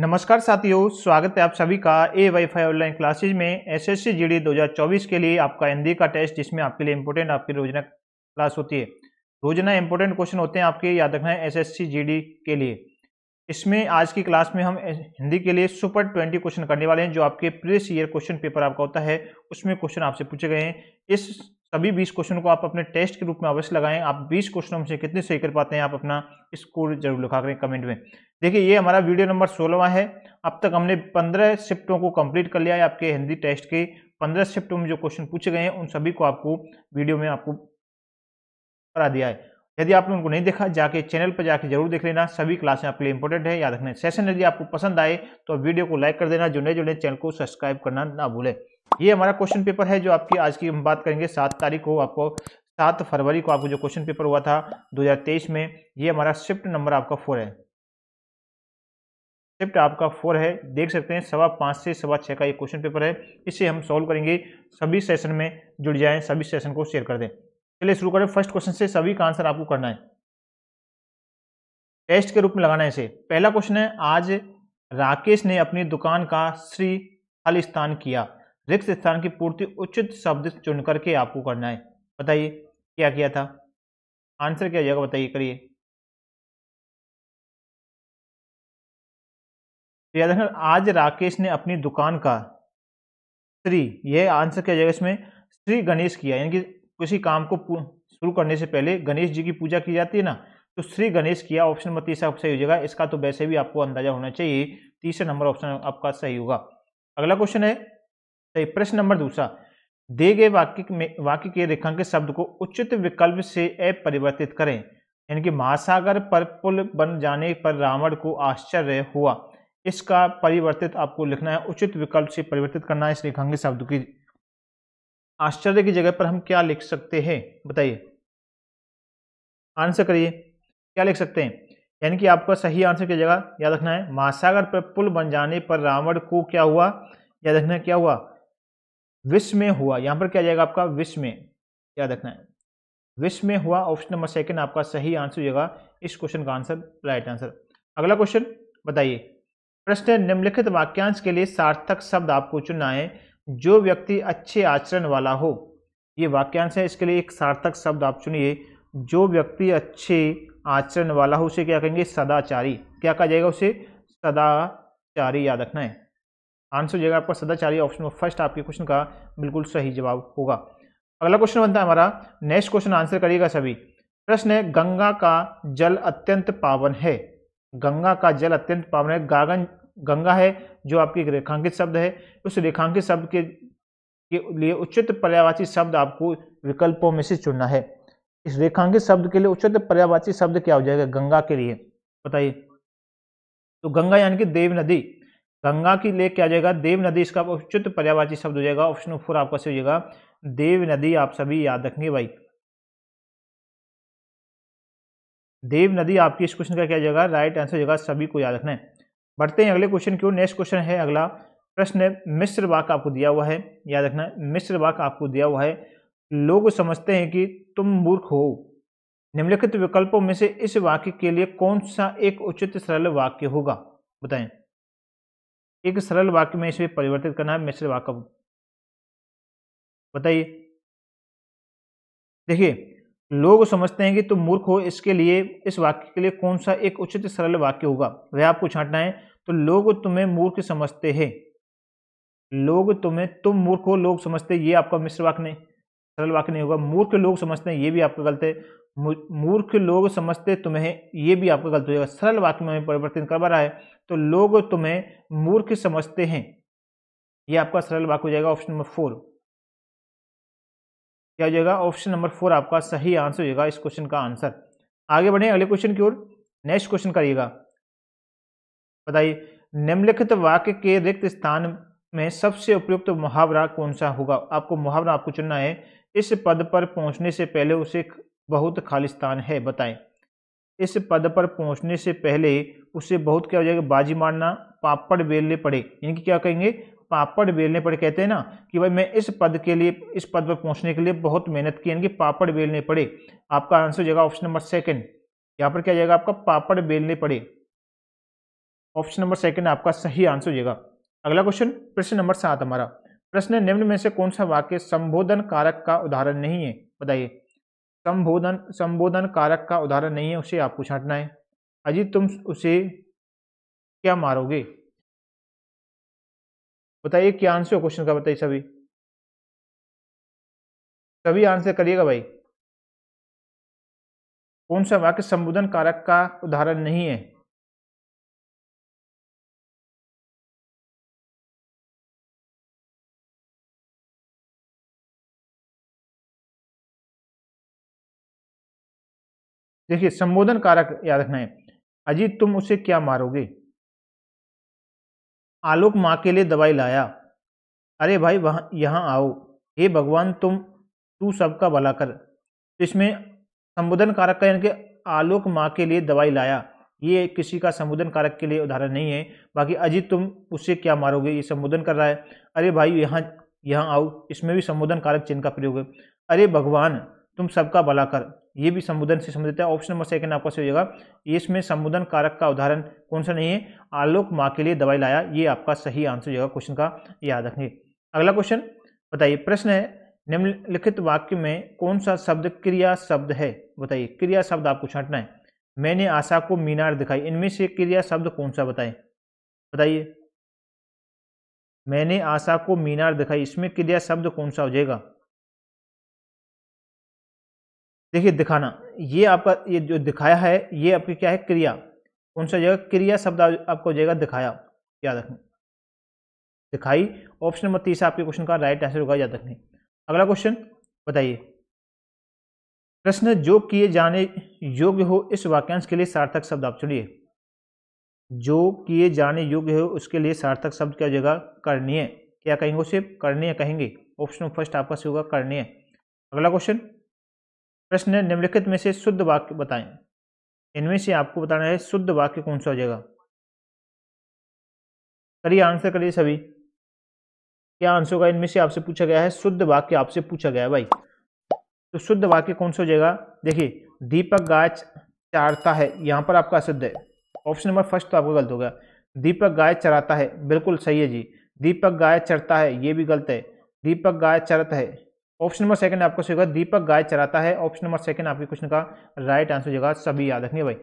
नमस्कार साथियों स्वागत है आप सभी का ए वाईफाई ऑनलाइन क्लासेज में एसएससी जीडी 2024 के लिए आपका हिंदी का टेस्ट जिसमें आपके लिए इम्पोर्टेंट आपकी रोजना क्लास होती है रोजना इम्पोर्टेंट क्वेश्चन होते हैं आपके याद रखना है एसएससी जीडी के लिए इसमें आज की क्लास में हम हिंदी के लिए सुपर ट्वेंटी क्वेश्चन करने वाले हैं जो आपके प्रीवियस ईयर क्वेश्चन पेपर आपका होता है उसमें क्वेश्चन आपसे पूछे गए हैं इस सभी बीस क्वेश्चन को आप अपने टेस्ट के रूप में अवश्य लगाएं आप बीस क्वेश्चनों में से कितने सही कर पाते हैं आप अपना स्कोर जरूर लिखा करें कमेंट में देखिए ये हमारा वीडियो नंबर सोलहवा है अब तक हमने पंद्रह शिफ्टों को कंप्लीट कर लिया है आपके हिंदी टेस्ट के पंद्रह शिफ्टों में जो क्वेश्चन पूछे गए हैं उन सभी को आपको वीडियो में आपको करा दिया है यदि आपने उनको नहीं देखा जाके चैनल पर जाके जरूर देख लेना सभी क्लासें आपके लिए इंपॉर्टेंट है याद रखना सेशन यदि आपको पसंद आए तो वीडियो को लाइक कर देना जो नए जुड़े चैनल को सब्सक्राइब करना ना भूलें ये हमारा क्वेश्चन पेपर है जो आपकी आज की हम बात करेंगे सात तारीख को आपको सात फरवरी को आपको जो क्वेश्चन पेपर हुआ था दो में ये हमारा शिफ्ट नंबर आपका फोर है शिफ्ट आपका फोर है देख सकते हैं सवा पाँच से सवा छः का ये क्वेश्चन पेपर है इसे हम सॉल्व करेंगे सभी सेशन में जुड़ जाएं सभी सेशन को शेयर कर दें चलिए शुरू करें फर्स्ट क्वेश्चन से सभी का आंसर आपको करना है टेस्ट के रूप में लगाना है इसे पहला क्वेश्चन है आज राकेश ने अपनी दुकान का श्री स्थान किया रिक्त स्थान की पूर्ति उचित शब्द चुन करके आपको करना है बताइए क्या किया था आंसर क्या जाएगा बताइए करिए आज राकेश ने अपनी दुकान का श्री यह आंसर क्या जाएगा इसमें श्री गणेश किया यानी कि किसी तो काम को शुरू करने से पहले गणेश जी की पूजा की जाती है ना तो श्री गणेश किया ऑप्शन नंबर तीसरा सही हो जाएगा इसका तो वैसे भी आपको अंदाजा होना चाहिए तीसरा नंबर ऑप्शन आपका सही होगा अगला क्वेश्चन है सही प्रश्न नंबर दूसरा दे गए वाक्य में वाक्य के रेखांकित शब्द को उचित विकल्प से अपरिवर्तित करें यानी कि महासागर पर पुल बन जाने पर रावण को आश्चर्य हुआ इसका परिवर्तित आपको लिखना है उचित विकल्प से परिवर्तित करना है इस रेखांकित शब्द की आश्चर्य की जगह पर हम क्या लिख सकते हैं बताइए आंसर करिए क्या लिख सकते हैं यानी कि आपका सही आंसर की जगह याद रखना है महासागर पर पुल बन जाने पर रावण को क्या हुआ याद रखना क्या हुआ विश्व में हुआ यहां पर क्या जाएगा आपका विश्व में याद रखना है विश्व में हुआ ऑप्शन नंबर सेकंड आपका सही आंसर हो जाएगा इस क्वेश्चन का आंसर राइट आंसर अगला क्वेश्चन बताइए प्रश्न निम्नलिखित वाक्यांश के लिए सार्थक शब्द आपको चुनना है जो व्यक्ति अच्छे आचरण वाला हो ये वाक्यांश है इसके लिए एक सार्थक शब्द आप चुनिए जो व्यक्ति अच्छे आचरण वाला हो उसे क्या कहेंगे सदाचारी क्या कहा जाएगा उसे सदाचारी याद रखना है आंसर हो जाएगा आपका सदाचारी ऑप्शन में फर्स्ट आपके क्वेश्चन का बिल्कुल सही जवाब होगा अगला क्वेश्चन बनता है हमारा नेक्स्ट क्वेश्चन आंसर करिएगा सभी प्रश्न है गंगा का जल अत्यंत पावन है गंगा का जल अत्यंत पावन है गागन गंगा है जो आपके एक रेखांकित शब्द है उस रेखांकित शब्द के के लिए उचित पर्यावाची शब्द आपको विकल्पों में से चुनना है इस रेखांकित शब्द के लिए उचित पर्यावाची शब्द क्या हो जाएगा गंगा के लिए बताइए तो गंगा यानी कि देव नदी गंगा के लिए क्या जाएगा देव नदी इसका उचित पर्यावाची शब्द हो जाएगा ऑप्शन फोर आपका सही हो जाएगा देव नदी आप सभी याद रखेंगे भाई देव नदी आपकी इस क्वेश्चन का क्या जाएगा राइट आंसर जगह सभी को याद रखना है बढ़ते हैं अगले क्वेश्चन की ओर नेक्स्ट क्वेश्चन है अगला प्रश्न मिश्र वाक आपको दिया हुआ है याद रखना मिश्र वाक आपको दिया हुआ है लोग समझते हैं कि तुम मूर्ख हो निम्नलिखित विकल्पों में से इस वाक्य के लिए कौन सा एक उचित सरल वाक्य होगा बताएं एक सरल वाक्य में इसमें परिवर्तित करना है मिश्र वाक्य बताइए देखिए लोग समझते हैं कि तुम मूर्ख हो इसके लिए इस वाक्य के लिए कौन सा एक उचित सरल वाक्य होगा वह आपको छांटना है तो लोग तुम्हें मूर्ख समझते हैं लोग तुम्हें तुम मूर्ख हो लोग समझते ये आपका मिश्र वाक्य नहीं सरल वाक्य नहीं होगा मूर्ख लोग समझते हैं ये भी आपका गलत है मूर्ख लोग समझते तुम्हें ये भी आपका गलत हो जाएगा सरल वाक्य में परिवर्तन करवा रहा है तो लोग तुम्हें मूर्ख समझते हैं ये आपका सरल वाक्य हो जाएगा ऑप्शन नंबर फोर क्या हो जाएगा ऑप्शन नंबर फोर आपका सही आंसर हो जाएगा इस क्वेश्चन का आंसर आगे बढ़े अगले क्वेश्चन की ओर नेक्स्ट क्वेश्चन करिएगा बताइए निम्नलिखित वाक्य के रिक्त स्थान में सबसे उपयुक्त मुहावरा कौन सा होगा आपको मुहावरा आपको चुनना है इस पद पर पहुंचने से पहले उसे बहुत खाली स्थान है बताएं इस पद पर पहुंचने से पहले उसे बहुत क्या हो जाएगा बाजी मारना पापड़ बेलने पड़े यानी कि क्या कहेंगे पापड़ बेलने पड़े कहते हैं ना कि भाई मैं इस पद के लिए इस पद पर पहुंचने के लिए बहुत मेहनत की यानी कि पापड़ बेलने पड़े आपका आंसर हो जाएगा ऑप्शन नंबर सेकेंड यहाँ पर क्या जाएगा आपका पापड़ बेलने पड़े ऑप्शन नंबर सेकंड आपका सही आंसर हो जाएगा अगला क्वेश्चन प्रश्न नंबर सात हमारा प्रश्न निम्न में से कौन सा वाक्य संबोधन कारक का उदाहरण नहीं है बताइए संबोधन संबोधन कारक का उदाहरण नहीं है उसे आपको छांटना है अजीत तुम उसे क्या मारोगे बताइए क्या आंसर हो क्वेश्चन का बताइए सभी सभी आंसर करिएगा भाई कौन सा वाक्य संबोधन कारक का उदाहरण नहीं है देखिए संबोधन कारक याद रखना है अजीत तुम उसे क्या मारोगे आलोक माँ के लिए दवाई लाया अरे भाई वहाँ यहाँ आओ हे भगवान तुम तू सबका भला कर तो इसमें संबोधन कारक का यानी कि आलोक माँ के लिए दवाई लाया ये किसी का संबोधन कारक के लिए उदाहरण नहीं है बाकी अजीत तुम उससे क्या मारोगे ये संबोधन कर रहा है अरे भाई यहाँ यहाँ आओ इसमें भी संबोधन कारक चिन्ह का प्रयोग है अरे भगवान तुम सबका भला कर ये भी संबोधन से संबंधित है ऑप्शन नंबर सेकंड आपका सही होगा इसमें संबोधन कारक का उदाहरण कौन सा नहीं है आलोक माँ के लिए दवाई लाया ये आपका सही आंसर हो जाएगा क्वेश्चन का याद रखेंगे अगला क्वेश्चन बताइए प्रश्न है निम्नलिखित वाक्य में कौन सा शब्द क्रिया शब्द है बताइए क्रिया शब्द आपको छाटना है मैंने आशा को मीनार दिखाई इनमें से क्रिया शब्द कौन सा बताए बताइए मैंने आशा को मीनार दिखाई इसमें क्रिया शब्द कौन सा हो जाएगा देखिए दिखाना ये आपका ये जो दिखाया है ये आपकी क्या है क्रिया कौन सा जगह क्रिया शब्द आपको जगह दिखाया याद रखें दिखाई ऑप्शन नंबर तीस आपके क्वेश्चन का राइट आंसर होगा याद रखें अगला क्वेश्चन बताइए प्रश्न जो किए जाने योग्य हो इस वाक्यांश के लिए सार्थक शब्द आप चुनिए जो किए जाने योग्य हो उसके लिए सार्थक शब्द क्या जगह जाएगा करणीय क्या कहेंगे उसे करणीय कहेंगे ऑप्शन फर्स्ट आपका से होगा करणीय अगला क्वेश्चन प्रश्न निम्नलिखित में से शुद्ध वाक्य बताएं इनमें से आपको बताना है शुद्ध वाक्य कौन सा हो जाएगा करिए आंसर करिए सभी क्या आंसर होगा इनमें से आपसे पूछा गया है शुद्ध वाक्य आपसे पूछा गया है भाई तो शुद्ध वाक्य कौन सा हो जाएगा देखिए दीपक गाय चारता है यहाँ पर आपका अशुद्ध है ऑप्शन नंबर फर्स्ट तो आपका गलत हो गया दीपक गाय चराता है बिल्कुल सही है जी दीपक गाय चरता है ये भी गलत है दीपक गाय चरत है ऑप्शन नंबर सेकंड आपको सही होगा दीपक गाय चराता है ऑप्शन नंबर सेकंड आपके क्वेश्चन का राइट आंसर हो जाएगा सभी याद रखनी भाई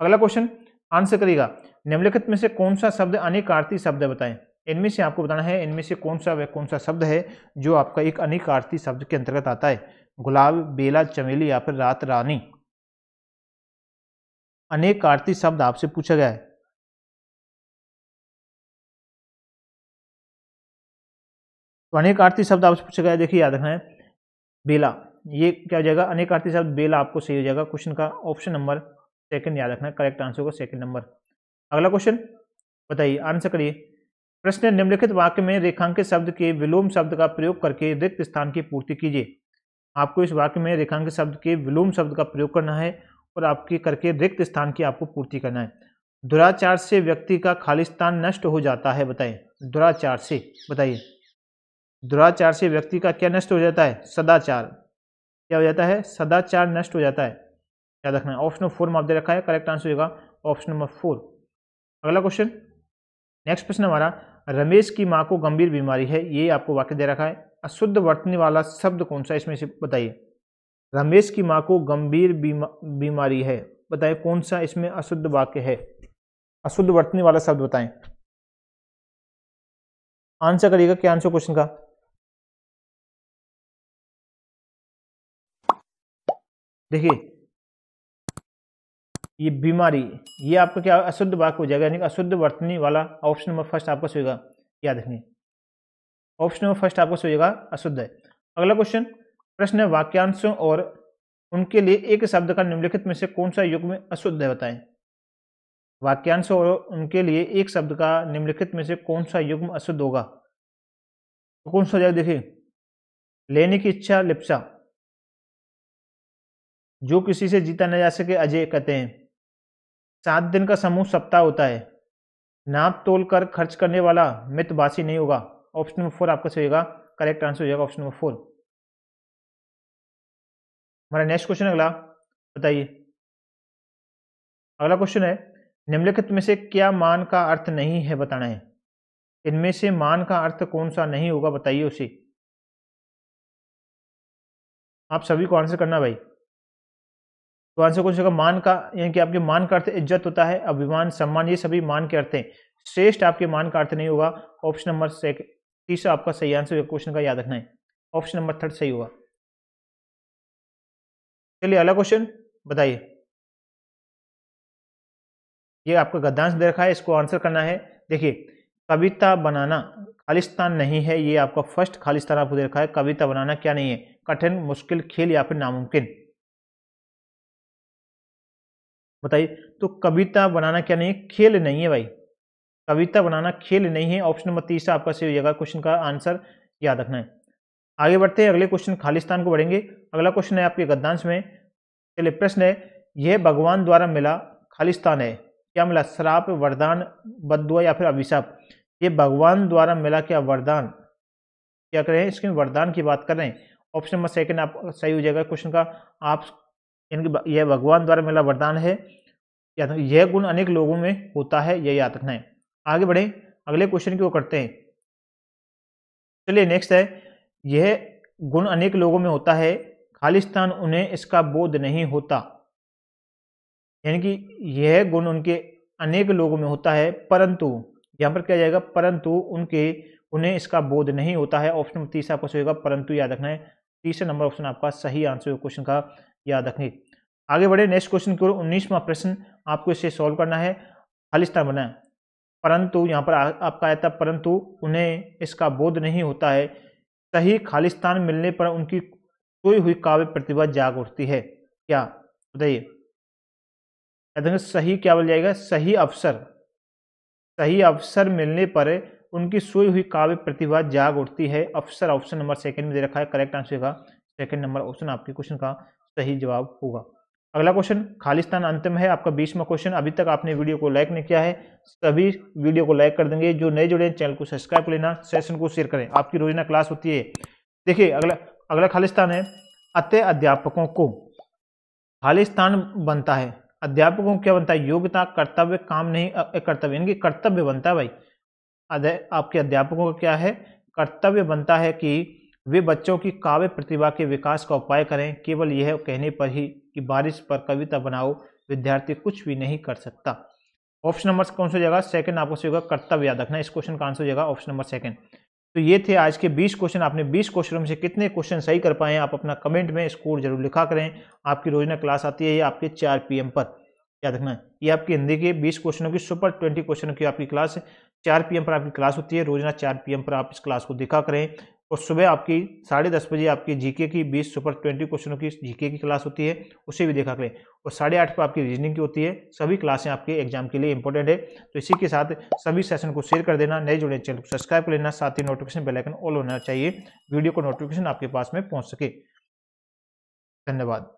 अगला क्वेश्चन आंसर करेगा निम्नलिखित में से कौन सा शब्द अनेकार्थी शब्द है बताएं इनमें से आपको बताना है इनमें से कौन सा वह कौन सा शब्द है जो आपका एक अनेकार्थी शब्द के अंतर्गत आता है गुलाब बेला चमेली या फिर रात रानी अनेकार्थी शब्द आपसे पूछा गया है तो अनेकार्थी शब्द आपसे पूछा गया है देखिए याद रखना है बेला ये क्या हो जाएगा अनेक शब्द बेला आपको सही हो जाएगा क्वेश्चन का ऑप्शन नंबर सेकंड याद रखना करेक्ट आंसर होगा सेकंड नंबर अगला क्वेश्चन बताइए आंसर करिए प्रश्न निम्नलिखित वाक्य में रेखांकित शब्द के विलोम शब्द का प्रयोग करके रिक्त स्थान की पूर्ति कीजिए आपको इस वाक्य में रेखांकित शब्द के विलोम शब्द का प्रयोग करना है और आपके करके रिक्त स्थान की आपको पूर्ति करना है दुराचार से व्यक्ति का खाली स्थान नष्ट हो जाता है बताएं दुराचार से बताइए दुराचार से व्यक्ति का क्या नष्ट हो जाता है सदाचार क्या हो जाता है सदाचार नष्ट हो जाता है याद रखना है ऑप्शन फोर में आप दे रखा है करेक्ट आंसर होगा ऑप्शन नंबर फोर अगला क्वेश्चन नेक्स्ट प्रश्न हमारा रमेश की माँ को गंभीर बीमारी है ये आपको वाक्य दे रखा है अशुद्ध वर्तने वाला शब्द कौन सा इसमें से बताइए रमेश की माँ को गंभीर बीमा, बीमारी है बताएं कौन सा इसमें अशुद्ध वाक्य है अशुद्ध वर्तने वाला शब्द बताएं आंसर करिएगा क्या आंसर क्वेश्चन का देखिए ये बीमारी ये आपका क्या अशुद्ध वाक्य हो जाएगा यानी अशुद्ध वर्तनी वाला ऑप्शन नंबर फर्स्ट आपका सोएगा याद रखें ऑप्शन नंबर फर्स्ट आपका सोएगा अशुद्ध है अगला क्वेश्चन प्रश्न है वाक्यांशों और उनके लिए एक शब्द का निम्नलिखित में से कौन सा युग में अशुद्ध है बताएं वाक्यांश और उनके लिए एक शब्द का निम्नलिखित में से कौन सा युग्म अशुद्ध होगा तो कौन सा हो जाएगा देखिए लेने की इच्छा लिप्सा जो किसी से जीता न जा सके अजय कहते हैं सात दिन का समूह सप्ताह होता है नाप तोल कर खर्च करने वाला मितभाषी नहीं होगा ऑप्शन नंबर फोर आपका सही होगा करेक्ट आंसर हो जाएगा ऑप्शन नंबर फोर हमारा नेक्स्ट क्वेश्चन अगला बताइए अगला क्वेश्चन है निम्नलिखित में से क्या मान का अर्थ नहीं है बताना है इनमें से मान का अर्थ कौन सा नहीं होगा बताइए उसे आप सभी को आंसर करना भाई तो आंसर क्वेश्चन का मान का यानी कि आपके मान का अर्थ इज्जत होता है अभिमान सम्मान ये सभी मान के अर्थ हैं श्रेष्ठ आपके मान का अर्थ नहीं होगा ऑप्शन नंबर सेकंड तीसरा आपका सही आंसर क्वेश्चन का याद रखना है ऑप्शन नंबर थर्ड सही होगा चलिए अगला क्वेश्चन बताइए ये आपका गद्दांश दे रखा है इसको आंसर करना है देखिए कविता बनाना खालिस्तान नहीं है ये आपका फर्स्ट खालिस्तान आपको दे रखा है कविता बनाना क्या नहीं है कठिन मुश्किल खेल या फिर नामुमकिन बताइए तो कविता बनाना क्या नहीं है खेल नहीं है भाई कविता बनाना खेल नहीं है ऑप्शन नंबर तीसरा आपका सही हो जाएगा क्वेश्चन का आंसर याद रखना है आगे बढ़ते हैं अगले क्वेश्चन खालिस्तान को बढ़ेंगे अगला क्वेश्चन है आपके गद्दांश में चलिए प्रश्न है यह भगवान द्वारा मिला खालिस्तान है क्या मिला श्राप वरदान बदुआ या फिर अभिशाप ये भगवान द्वारा मिला क्या वरदान क्या करें इसके वरदान की बात कर रहे हैं ऑप्शन नंबर सेकंड आप सही हो जाएगा क्वेश्चन का आप इनके यह भगवान द्वारा मिला वरदान तो है यह गुण अनेक लोगों में होता है यह याद रखना है आगे बढ़े अगले क्वेश्चन की ओर करते हैं चलिए नेक्स्ट है यह गुण अनेक लोगों में होता है खालिस्तान उन्हें इसका बोध नहीं होता यानी कि यह गुण उनके अनेक लोगों में होता है परंतु यहाँ पर क्या जाएगा परंतु उनके उन्हें इसका बोध नहीं होता है ऑप्शन नंबर तीसरा आपका सही होगा परंतु याद रखना है तीसरा नंबर ऑप्शन आपका सही आंसर क्वेश्चन का याद रखें आगे बढ़े नेक्स्ट क्वेश्चन की ओर उन्नीसवा प्रश्न आपको इसे सॉल्व करना है खालिस्तान बनाए परंतु यहाँ पर आ, आपका आया था परंतु उन्हें इसका बोध नहीं होता है सही खालिस्तान मिलने पर उनकी कोई हुई काव्य प्रतिभा जाग उठती है क्या बताइए सही क्या बोल जाएगा सही अवसर सही अवसर मिलने पर उनकी सोई हुई काव्य प्रतिभा जाग उठती है अवसर ऑप्शन नंबर सेकंड में दे रखा है करेक्ट आंसर का सेकंड नंबर ऑप्शन आपके क्वेश्चन का सही जवाब होगा अगला क्वेश्चन खालिस्तान अंतिम है आपका बीसवा क्वेश्चन अभी तक आपने वीडियो को लाइक नहीं किया है सभी वीडियो को लाइक कर देंगे जो नए जुड़े चैनल को सब्सक्राइब कर लेना सेशन को शेयर करें आपकी रोजाना क्लास होती है देखिए अगला अगला खालिस्तान है अत अध्यापकों को खालिस्तान बनता है अध्यापकों को क्या बनता है योग्यता कर्तव्य काम नहीं कर्तव्य यानी कर्तव्य बनता है भाई आपके अध्यापकों का क्या है कर्तव्य बनता है कि वे बच्चों की काव्य प्रतिभा के विकास का उपाय करें केवल यह कहने पर ही कि बारिश पर कविता बनाओ विद्यार्थी कुछ भी नहीं कर सकता ऑप्शन नंबर कौन सा जाएगा सेकंड आपको होगा कर्तव्य याद रखना इस क्वेश्चन का आंसर हो जाएगा ऑप्शन नंबर सेकंड तो ये थे आज के 20 क्वेश्चन आपने 20 क्वेश्चनों में से कितने क्वेश्चन सही कर पाए हैं आप अपना कमेंट में स्कोर जरूर लिखा करें आपकी रोजाना क्लास आती है ये आपके 4 पीएम पर याद रखना ये आपकी हिंदी के 20 क्वेश्चनों की सुपर 20 क्वेश्चनों की आपकी क्लास है चार पीएम पर आपकी क्लास होती है रोजाना चार पी पर आप इस क्लास को देखा करें और सुबह आपकी साढ़े दस बजे आपकी जीके की बीस सुपर ट्वेंटी क्वेश्चनों की जीके की क्लास होती है उसे भी देखा करें और साढ़े आठ पर आपकी रीजनिंग की होती है सभी क्लासें आपके एग्जाम के लिए इंपॉर्टेंट है तो इसी के साथ सभी सेशन को शेयर कर देना नए जुड़े चैनल को सब्सक्राइब कर लेना साथ ही नोटिफिकेशन बेलाइकन ऑल होना चाहिए वीडियो को नोटिफिकेशन आपके पास में पहुँच सके धन्यवाद